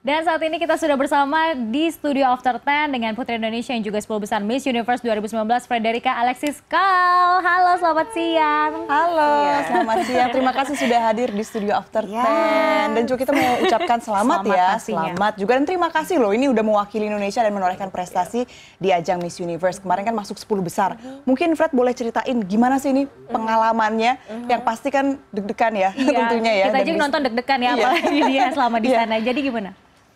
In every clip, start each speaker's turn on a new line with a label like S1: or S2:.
S1: Dan saat ini kita sudah bersama di studio After Ten dengan Putri Indonesia yang juga 10 besar Miss Universe 2019 Frederica Alexis Kal. Halo, selamat siang. Halo, iya, selamat siang. Terima kasih sudah
S2: hadir di studio After Ten. Dan juga kita mau ucapkan selamat, selamat ya, pastinya. selamat juga dan terima kasih loh ini udah mewakili Indonesia dan menorehkan prestasi di ajang Miss Universe. Kemarin kan masuk 10 besar. Mungkin Fred boleh ceritain gimana sih ini pengalamannya mm-hmm. yang pasti kan deg-degan ya iya. tentunya ya. Kita aja juga nonton deg-degan ya iya. apalagi dia selama di sana. Jadi gimana?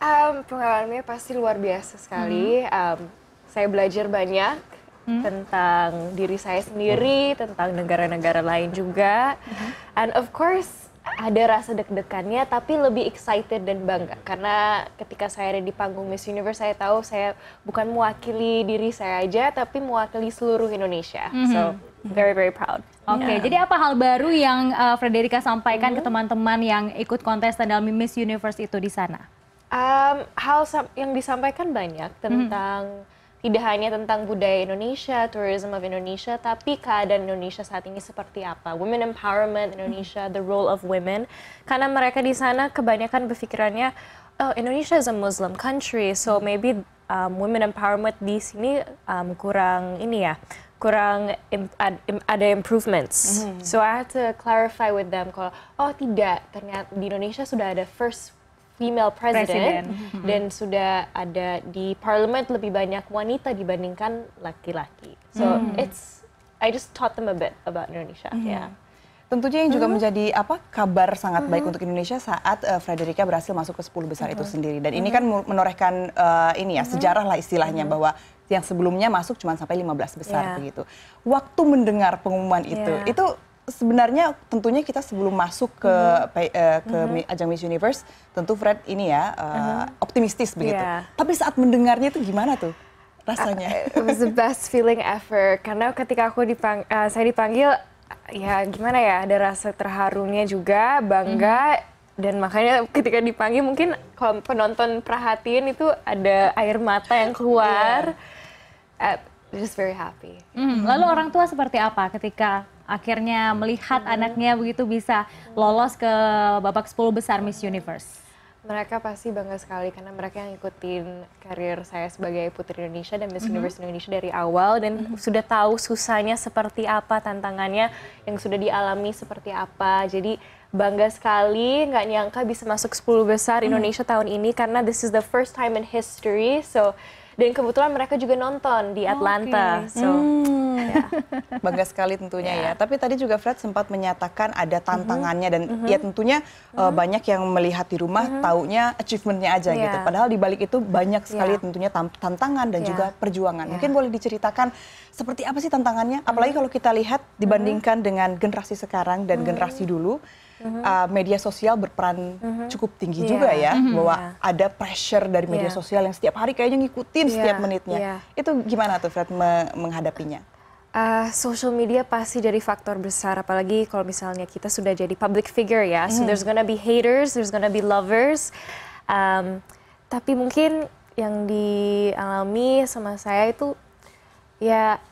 S3: Um, pengalamannya pasti luar biasa sekali. Hmm. Um, saya belajar banyak hmm. tentang diri saya sendiri, hmm. tentang negara-negara lain juga. Hmm. And of course ada rasa deg-degannya tapi lebih excited dan bangga karena ketika saya ada di panggung Miss Universe saya tahu saya bukan mewakili diri saya aja tapi mewakili seluruh Indonesia. -hmm. So very very proud. Oke, okay, yeah. jadi
S1: apa hal baru yang uh, Frederica sampaikan -hmm. ke teman-teman yang ikut kontes dalam Miss Universe itu di sana?
S3: um, hal yang disampaikan banyak mhm. tentang hmm. tidak hanya tentang budaya Indonesia, tourism of Indonesia, tapi keadaan Indonesia saat ini seperti apa, women empowerment mhm. Indonesia, hmm. the role of women, karena mereka di sana kebanyakan berpikirannya oh Indonesia is a Muslim country, so mhm. maybe um, women empowerment di sini um, kurang ini ya, kurang ada improvements. Mm -hmm. So I had to clarify with them kalau oh tidak ternyata di Indonesia sudah ada first female president, president. Mm-hmm. dan sudah ada di parlemen lebih banyak wanita dibandingkan laki-laki. So mm. it's I just taught them a bit about Indonesia. Mm. Yeah.
S2: Tentunya yang juga mm-hmm. menjadi apa kabar sangat baik untuk Indonesia saat uh, Frederica berhasil masuk ke 10 besar itu sendiri dan ini kan menorehkan uh, ini ya sejarah lah istilahnya bahwa yang sebelumnya masuk cuma sampai 15 besar yeah. begitu. Waktu mendengar pengumuman itu, yeah. itu sebenarnya tentunya kita sebelum masuk ke mm -hmm. uh, ke mm -hmm. ajang Miss Universe, tentu Fred ini ya uh, mm -hmm. optimistis begitu. Yeah. Tapi saat mendengarnya itu gimana tuh? rasanya? Uh, it was the best
S3: feeling ever karena ketika aku dipang uh, saya dipanggil ya gimana ya ada rasa terharunya juga bangga mm. dan makanya ketika dipanggil mungkin kalau
S1: penonton perhatiin itu ada air mata yang keluar. Yeah. Uh, just very happy. Mm. Lalu orang tua seperti apa ketika akhirnya melihat hmm. anaknya begitu bisa lolos ke babak 10 besar Miss Universe?
S3: Mereka pasti bangga sekali karena mereka yang ikutin karir saya sebagai Putri Indonesia dan Miss hmm. Universe Indonesia dari awal dan hmm. sudah tahu susahnya seperti apa, tantangannya yang sudah dialami seperti apa. Jadi bangga sekali, nggak nyangka bisa masuk 10 besar hmm. Indonesia tahun ini karena this is the first time in history. So dan kebetulan mereka juga nonton di Atlanta. Okay. So,
S2: hmm. ya. Bangga sekali tentunya yeah. ya. Tapi tadi juga Fred sempat menyatakan ada tantangannya mm -hmm. dan mm -hmm. ya mhm. tentunya mm -hmm. uh, banyak yang melihat di rumah mm -hmm. taunya achievementnya aja yeah. gitu. Padahal di balik itu banyak sekali yeah. tentunya tantangan dan yeah. juga perjuangan. Yeah. Mungkin ya. boleh diceritakan seperti apa sih tantangannya? Apalagi mm -hmm. kalau kita lihat dibandingkan mm -hmm. dengan generasi sekarang dan mm -hmm. generasi dulu uh-huh. uh, media sosial berperan uh-huh. cukup tinggi yeah. juga ya uh-huh. bahwa yeah. ada pressure dari media yeah. sosial yang setiap hari kayaknya ngikutin yeah. setiap menitnya. Yeah. Itu gimana tuh Fred me- menghadapinya?
S3: Uh, social media pasti jadi faktor besar, apalagi kalau misalnya kita sudah jadi public figure ya. So mm-hmm. there's gonna be haters, there's gonna be lovers. Um, tapi mungkin yang dialami sama saya itu ya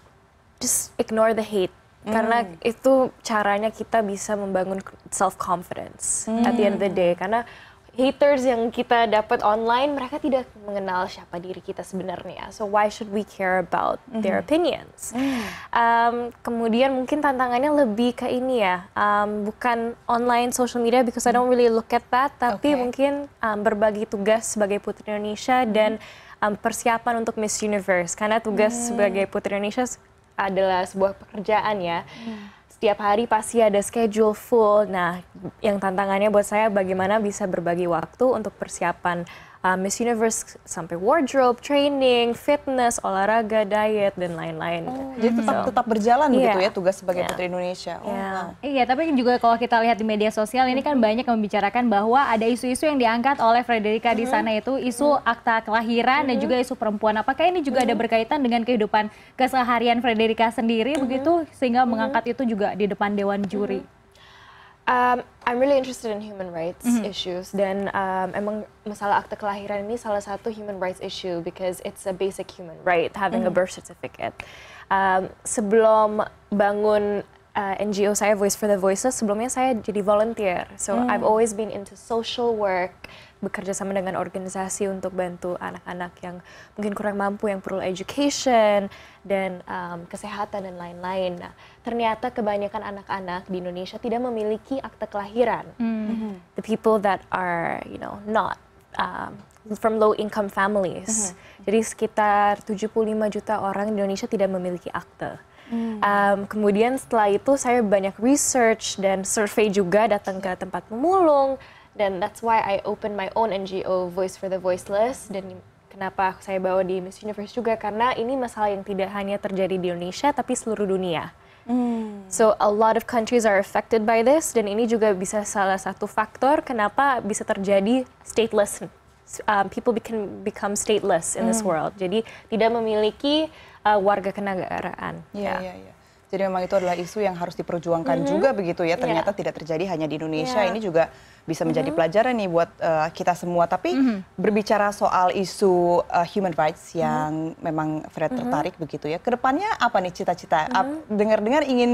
S3: just ignore the hate Mm. Karena hmm. itu caranya kita bisa membangun self confidence mm. at the end of the hmm. day. Karena haters yang kita dapat online mereka tidak mengenal siapa diri kita sebenarnya so why should we care about mm-hmm. their opinions mm. um, kemudian mungkin tantangannya lebih ke ini ya um, bukan online social media because I don't really look at that tapi okay. mungkin um, berbagi tugas sebagai putri Indonesia mm dan hmm. um, persiapan untuk Miss Universe karena tugas mm. sebagai putri Indonesia adalah sebuah pekerjaan ya. Hmm. Setiap hari pasti ada schedule full. Nah, yang tantangannya buat saya bagaimana bisa berbagi waktu untuk persiapan uh, Miss Universe sampai wardrobe, training, fitness, olahraga, diet dan
S2: lain-lain. Oh, mm-hmm. Jadi tetap tetap berjalan yeah. gitu iya. ya tugas sebagai yeah. Putri Indonesia. Oh, yeah. wow.
S1: Iya, tapi juga kalau kita lihat di media sosial ini kan banyak yang membicarakan bahwa ada isu-isu yang diangkat oleh Frederica mm -hmm. di mm-hmm. sana itu isu mm -hmm. akta kelahiran mm -hmm. dan mm-hmm. juga isu perempuan. Apakah ini juga mm -hmm. ada mm-hmm. berkaitan dengan kehidupan keseharian Frederica sendiri mm -hmm. begitu sehingga mengangkat mm -hmm. itu juga di depan dewan juri? Mm -hmm.
S3: Um, I'm really interested in human rights mm -hmm. issues dan um, emang masalah akte kelahiran ini salah satu human rights issue because it's a basic human right having mm -hmm. a mm-hmm. birth certificate. Um, sebelum bangun uh, NGO saya Voice for the Voices sebelumnya saya jadi volunteer so mm I've always been into social work bekerja sama dengan organisasi untuk bantu anak-anak yang mungkin kurang mampu yang perlu education dan um, kesehatan dan lain-lain. Nah, ternyata kebanyakan anak-anak di Indonesia tidak memiliki akte kelahiran. Mm-hmm. The people that are, you know, not um, from low income families. Mm-hmm. Jadi sekitar 75 juta orang di Indonesia tidak memiliki akte. Hmm. Um, kemudian setelah itu saya banyak research dan survei juga datang ke tempat pemulung, dan that's why I open my own NGO Voice for the Voiceless dan kenapa saya bawa di Miss Universe juga karena ini masalah yang tidak hanya terjadi di Indonesia tapi seluruh dunia. Mm. So a lot of countries are affected by this dan ini juga bisa salah satu faktor kenapa bisa terjadi stateless um, people can become stateless in mm. this hmm. world. Jadi tidak memiliki uh, warga
S2: kenegaraan. Iya, yeah, yeah. Yeah, jadi memang itu adalah isu yang harus diperjuangkan mm -hmm. juga begitu ya. Ternyata yeah. tidak terjadi hanya di Indonesia. Yeah. Ini juga bisa menjadi mm -hmm. pelajaran nih buat uh, kita semua. Tapi mm -hmm. berbicara soal isu uh, human rights mm-hmm. yang mm -hmm. memang Fred mm-hmm. tertarik mm -hmm. begitu ya. Kedepannya apa nih cita-cita? Mm -hmm. Dengar-dengar ingin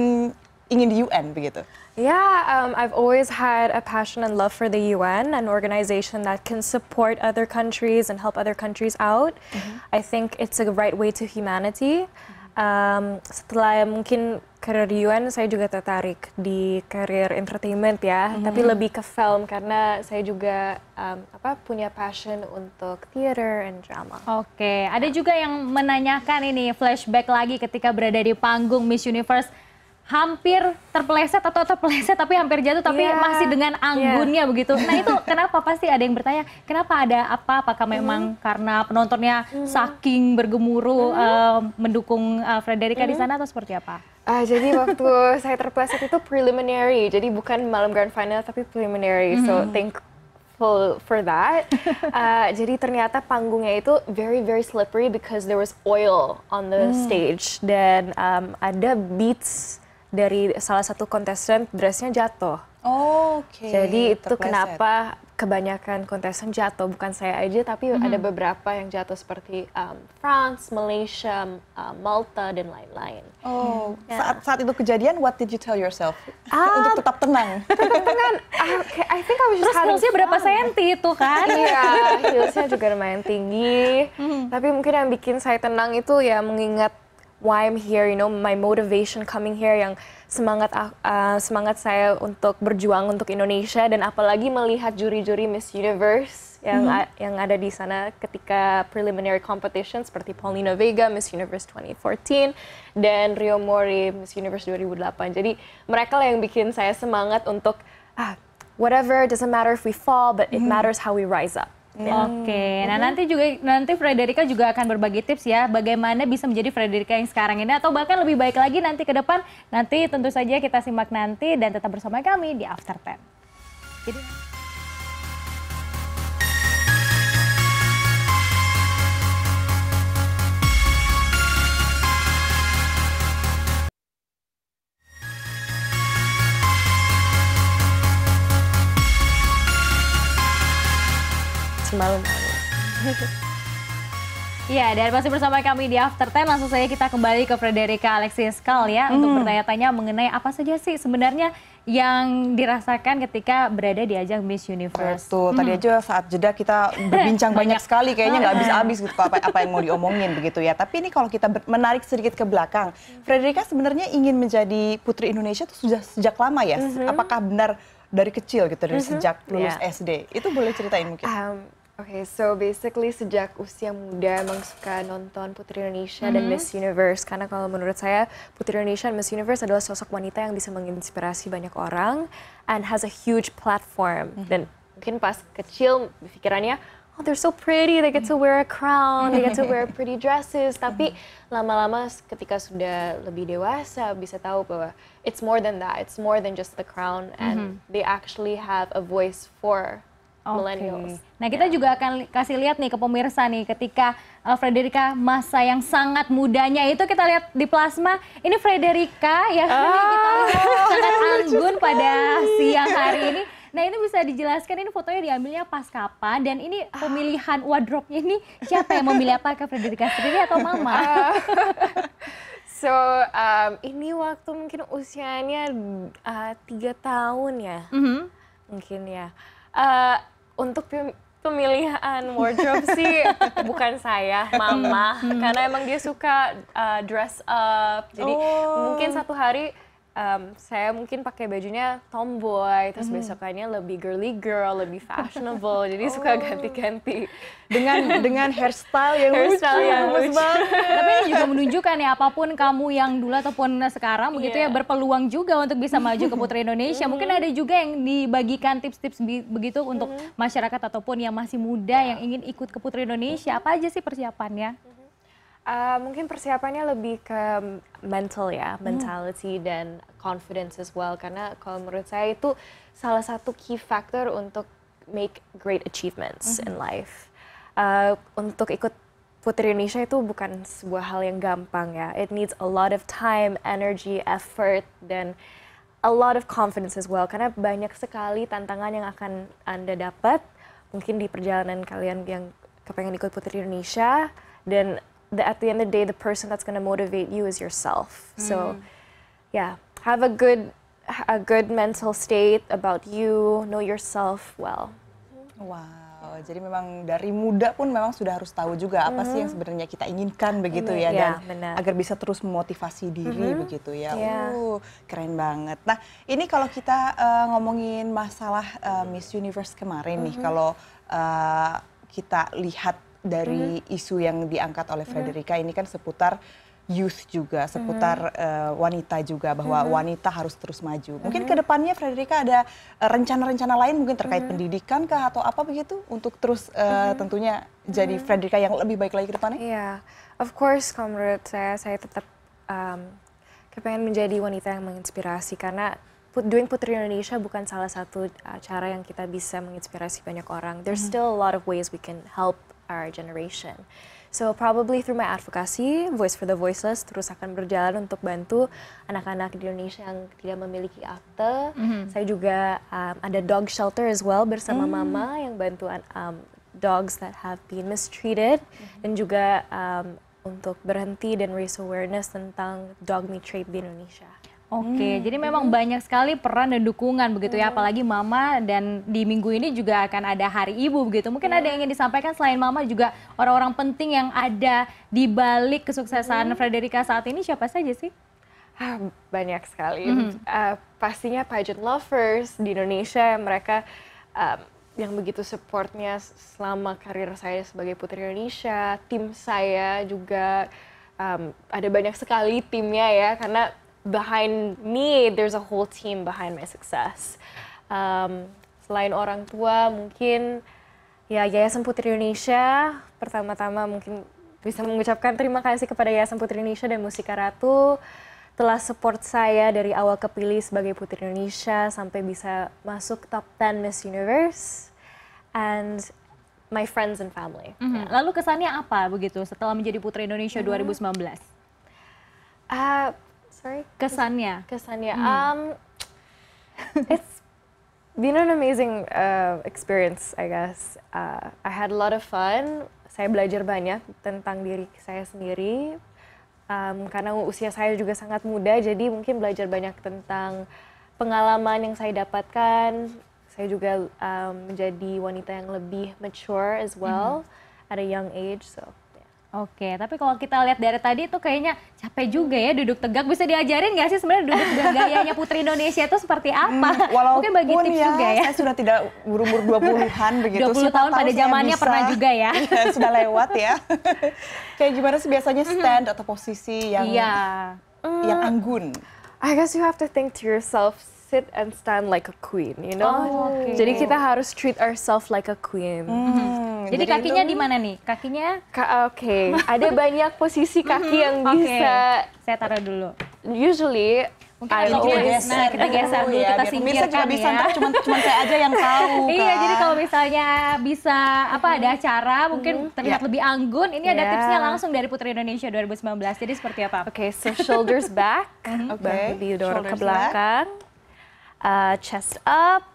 S2: ingin di UN begitu? Yeah,
S3: um, I've always had a passion and love for the UN, an organization that can support other countries and help other countries out. Mm -hmm. I think it's a right way to humanity. Mm -hmm um, setelah mungkin karir UN saya juga tertarik di karir entertainment ya, mm-hmm. tapi lebih ke film karena saya juga um, apa punya passion
S1: untuk theater and drama. Oke, okay. ada juga yang menanyakan ini flashback lagi ketika berada di panggung Miss Universe hampir terpeleset atau terpeleset tapi hampir jatuh tapi yeah. masih dengan iya. anggunnya yeah. begitu. Nah itu kenapa pasti ada yang bertanya kenapa ada apa? Apakah hmm. memang mm. karena penontonnya mm. saking bergemuruh mm. uh, mendukung uh, Frederica mm. di hmm. sana atau seperti apa?
S3: Uh, jadi waktu saya terpeleset itu preliminary, jadi bukan malam grand final tapi preliminary. Mm. So hmm. thank for for that. Uh, jadi ternyata panggungnya itu very very slippery because there was oil on the mm. stage dan um, ada beats dari salah satu kontestan dressnya jatuh.
S2: Oh, oke. Okay. Jadi itu Terpleset. kenapa
S3: kebanyakan kontestan jatuh, bukan saya aja, tapi mm -hmm. ada beberapa yang jatuh seperti um, France, Malaysia, uh, Malta dan lain-lain. Oh,
S2: yeah. saat saat itu kejadian, what did you tell yourself um, untuk tetap tenang? Tetap tenang. Ah, okay, I think I was just Terus kan berapa senti itu kan? Iya, heelsnya
S3: juga lumayan tinggi. Mm -hmm. Tapi mungkin yang bikin saya tenang itu ya mengingat why I'm here, you know, my motivation coming here yang semangat uh, semangat saya untuk berjuang untuk Indonesia dan apalagi melihat juri-juri Miss Universe yang mm. yang ada di sana ketika preliminary competition seperti Paulina Vega Miss Universe 2014 dan Rio Mori Miss Universe 2008. Jadi mereka lah yang bikin saya semangat untuk ah whatever doesn't matter if we fall but it mm. matters how we rise up. Oke,
S1: hmm. nah nanti juga nanti Frederika juga akan berbagi tips ya bagaimana bisa menjadi Frederika yang sekarang ini atau bahkan lebih baik lagi nanti ke depan. Nanti tentu saja kita simak nanti dan tetap bersama kami di After Ten. Jadi Ya, malu. Iya, dan masih bersama kami di After Ten, langsung saja kita kembali ke Frederica Alexis Kal ya, hmm. untuk bertanya-tanya mengenai apa saja sih sebenarnya yang
S2: dirasakan ketika berada di ajang Miss Universe. Betul, hmm. tadi aja saat jeda kita berbincang banyak, banyak sekali, kayaknya nggak hmm. habis-habis gitu apa, apa yang mau diomongin begitu ya. Tapi ini kalau kita menarik sedikit ke belakang, Frederica sebenarnya ingin menjadi putri Indonesia itu sudah sejak lama ya. -hmm. Apakah benar dari kecil gitu dari -hmm. sejak lulus yeah. SD? Itu boleh ceritain mungkin. Um, Oke, okay, so
S3: basically sejak usia muda emang suka nonton Putri Indonesia mm -hmm. dan mm-hmm. Miss Universe karena kalau menurut saya Putri Indonesia dan Miss Universe adalah sosok wanita yang bisa menginspirasi banyak orang and has a huge platform. Mm -hmm. Dan mungkin pas kecil pikirannya oh they're so pretty, they get to wear a crown, they get to wear pretty dresses. Mm-hmm. Tapi lama-lama ketika sudah lebih dewasa bisa tahu bahwa it's more than that, it's more than just the crown and mm -hmm. they actually have a voice for okay. Nah, kita yeah. juga
S1: akan kasih lihat nih ke pemirsa nih ketika uh, Frederica masa yang sangat mudanya itu kita lihat di plasma. Ini Frederica ya oh, kita lihat sangat anggun pada siang hari ini. Nah ini bisa dijelaskan ini fotonya diambilnya pas kapan dan ini ah. pemilihan wardrobe-nya ini siapa yang memilih apa ke Frederica sendiri atau mama? Uh,
S3: so um, ini waktu mungkin usianya tiga tahun ya, mm -hmm. mungkin ya. Uh, untuk pemilihan wardrobe sih bukan saya, mama, hmm. karena emang dia suka uh, dress up. Jadi oh. mungkin satu hari um, saya mungkin pakai bajunya tomboy terus mm. besokannya lebih girly girl lebih fashionable jadi oh. suka ganti-ganti
S2: dengan dengan hairstyle yang hairstyle lucu, yang lucu. tapi ini
S1: juga menunjukkan ya apapun kamu yang dulu ataupun sekarang begitu iya. ya berpeluang juga untuk bisa maju ke Putri Indonesia mm. mungkin ada juga yang dibagikan tips-tips begitu untuk mm. masyarakat ataupun yang masih muda yeah. yang ingin ikut ke Putri Indonesia apa aja sih persiapannya?
S3: Uh, mungkin persiapannya lebih ke mental ya, hmm. mentality dan confidence as well. Karena kalau menurut saya itu salah satu key factor untuk make great achievements hmm. in life. Uh, untuk ikut Putri Indonesia itu bukan sebuah hal yang gampang ya. It needs a lot of time, energy, effort, dan a lot of confidence as well. Karena banyak sekali tantangan yang akan Anda dapat. Mungkin di perjalanan kalian yang kepengen ikut Putri Indonesia. Dan the, at the end of the day, the person that's going to motivate you is yourself. Mm. So, yeah, have a good a good mental state
S2: about you, know yourself well. Wow, jadi memang dari muda pun memang sudah harus tahu juga apa sih yang mm-hmm. sebenarnya kita inginkan begitu ya dan ya, agar bisa terus memotivasi diri mm-hmm. begitu ya. Yeah. Uh, keren banget. Nah, ini kalau kita uh, ngomongin masalah uh, Miss Universe kemarin nih mm-hmm. kalau uh, kita lihat dari hmm. isu yang diangkat oleh mm-hmm. Frederica hmm. ini kan seputar youth juga, mm-hmm. seputar hmm. uh, wanita juga bahwa hmm. wanita harus terus maju. Mungkin hmm. kedepannya Frederica ada eh, rencana-rencana lain mungkin terkait hmm. pendidikan kah atau apa begitu untuk terus uh, hmm. tentunya jadi hmm. Frederica yang lebih baik lagi kedepannya? Iya, yeah. of course kalau menurut saya saya tetap
S3: um, kepengen menjadi wanita yang menginspirasi karena doing Putri Indonesia bukan salah satu uh, cara yang kita bisa menginspirasi banyak orang. There's mm-hmm. still a lot of ways we can help our generation. So probably through my advocacy, Voice for the Voiceless terus akan berjalan untuk bantu anak-anak di Indonesia yang tidak memiliki akte. Mm-hmm. Saya juga um, ada dog shelter as well bersama mm. mama yang bantu um, dogs that have been mistreated mm-hmm. dan juga um, untuk berhenti dan raise awareness tentang dog meat di Indonesia.
S1: Oke, hmm. jadi memang banyak sekali peran dan dukungan begitu ya, hmm. apalagi Mama dan di minggu ini juga akan ada Hari Ibu begitu. Mungkin yeah. ada ya. yang ingin disampaikan selain Mama juga orang-orang penting yang ada di balik kesuksesan hmm. Frederica saat ini siapa saja sih?
S3: Ah, banyak sekali. Hmm. Uh, pastinya pageant lovers di Indonesia mereka um, yang begitu supportnya selama karir saya sebagai Putri Indonesia, tim saya juga um, ada banyak sekali timnya ya karena behind me there's a whole team behind my success. Um, selain orang tua mungkin ya Yayasan Putri Indonesia pertama-tama mungkin bisa mengucapkan terima kasih kepada Yayasan Putri Indonesia dan Musika Ratu telah support saya dari awal kepilih sebagai Putri Indonesia sampai bisa masuk top 10 Miss Universe and my friends and family.
S1: Mm -hmm. yeah. Lalu kesannya apa begitu setelah menjadi Putri Indonesia mm -hmm. 2019? Uh, sorry kesannya kesannya hmm. um
S3: it's been an amazing uh, experience I guess uh, I had a lot of fun saya belajar banyak tentang diri saya sendiri um, karena usia saya juga sangat muda jadi mungkin belajar banyak tentang pengalaman yang saya dapatkan saya juga um, menjadi wanita yang lebih mature as well -hmm. at a young age so
S1: Oke, tapi kalau kita lihat dari tadi itu kayaknya capek juga ya duduk tegak. Bisa diajarin nggak sih sebenarnya duduk tegak gayanya Putri Indonesia itu seperti apa? Hmm, walaupun Mungkin bagi tips ya, juga ya. Saya sudah
S2: tidak berumur 20-an begitu. 20 Siapa tahun pada zamannya bisa, pernah juga ya. Iya, sudah lewat ya. Kayak gimana sih biasanya stand atau posisi yang yeah.
S3: yang mm. anggun? I guess you have to think to yourself sit and stand like a queen, you know. Oh, okay. Jadi kita harus treat ourselves like a queen. Hmm. Mhm.
S1: Jadi, Jadi kakinya di
S3: mana nih? Kakinya? Ka Oke, okay. ada banyak posisi kaki mhm. yang bisa. Okay. Saya
S1: taruh dulu. Usually Mungkin kita geser, nah, kita geser dulu, iya, ya, kita singkirkan ya. bisa, cuma cuma saya aja yang tahu kan. Iya, jadi kalau misalnya bisa apa ada acara mungkin mm -hmm. terlihat yeah. lebih anggun, ini yeah. ada iya. tipsnya langsung dari Putri Indonesia 2019. Jadi seperti apa? Oke, okay, so shoulders back, mhm. okay. bahu didorong ke belakang. Back uh, chest
S3: up,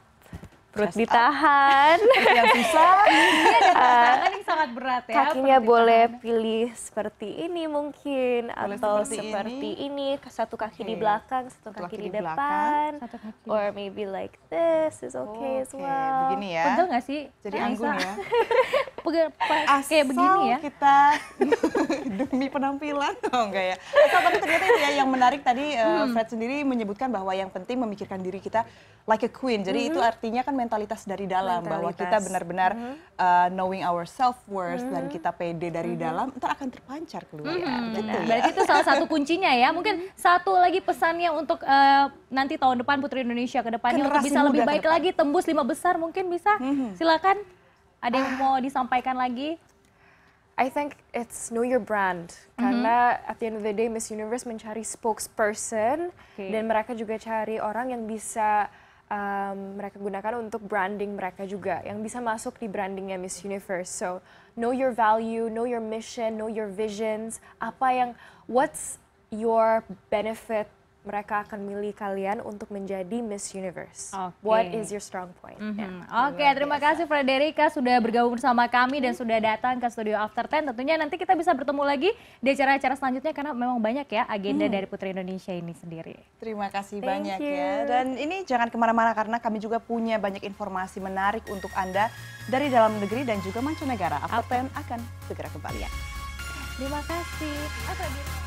S3: perut chest ditahan. Yang susah. Ini ada eh,
S1: yang sangat berat ya. Kakinya boleh ditahan.
S3: pilih seperti ini mungkin boleh atau seperti, ini. ini. Satu kaki okay. di belakang, satu, kaki, kaki di, di depan. Satu kaki. Or maybe like
S2: this is okay, okay. as
S1: well. Begini ya. Pegel nggak sih? Jadi anggun ya. Pegel kayak begini ya.
S2: kita demi penampilan oh enggak ya asal tapi ternyata itu ya yang menarik tadi uh, Fred sendiri menyebutkan bahwa yang penting memikirkan diri kita like a queen jadi mm -hmm. itu artinya kan mentalitas dari dalam mentalitas. bahwa kita benar-benar mm -hmm. uh, knowing our self worth mm -hmm. dan kita pede dari mm -hmm. dalam itu akan terpancar keluar mm -hmm. gitu ya. berarti itu salah
S1: satu kuncinya ya hmm. mungkin satu lagi pesannya untuk uh, nanti tahun depan Putri Indonesia ke depannya untuk bisa lebih baik lagi tembus lima besar mungkin bisa mm -hmm. silakan ada yang mau disampaikan lagi? I think it's know your brand mm-hmm. karena at the end of the day Miss Universe
S3: mencari spokesperson okay. dan mereka juga cari orang yang bisa um, mereka gunakan untuk branding mereka juga yang bisa masuk di brandingnya Miss Universe. So know your value, know your mission, know your visions. Apa yang what's your benefit mereka akan milih kalian untuk menjadi Miss Universe. Okay. What is your strong point?
S1: Mm -hmm. yeah. Oke, okay, terima kasih Frederica sudah bergabung bersama kami dan sudah datang ke studio After Ten. Tentunya nanti kita bisa bertemu lagi di acara-acara selanjutnya karena memang banyak ya agenda hmm. dari Putri Indonesia ini sendiri.
S2: Terima kasih Thank banyak ya. you. ya. Dan ini jangan kemana-mana karena kami juga punya banyak informasi menarik untuk Anda dari dalam negeri dan juga mancanegara. After Ten akan segera kembali. Ya.
S1: Terima kasih. Apa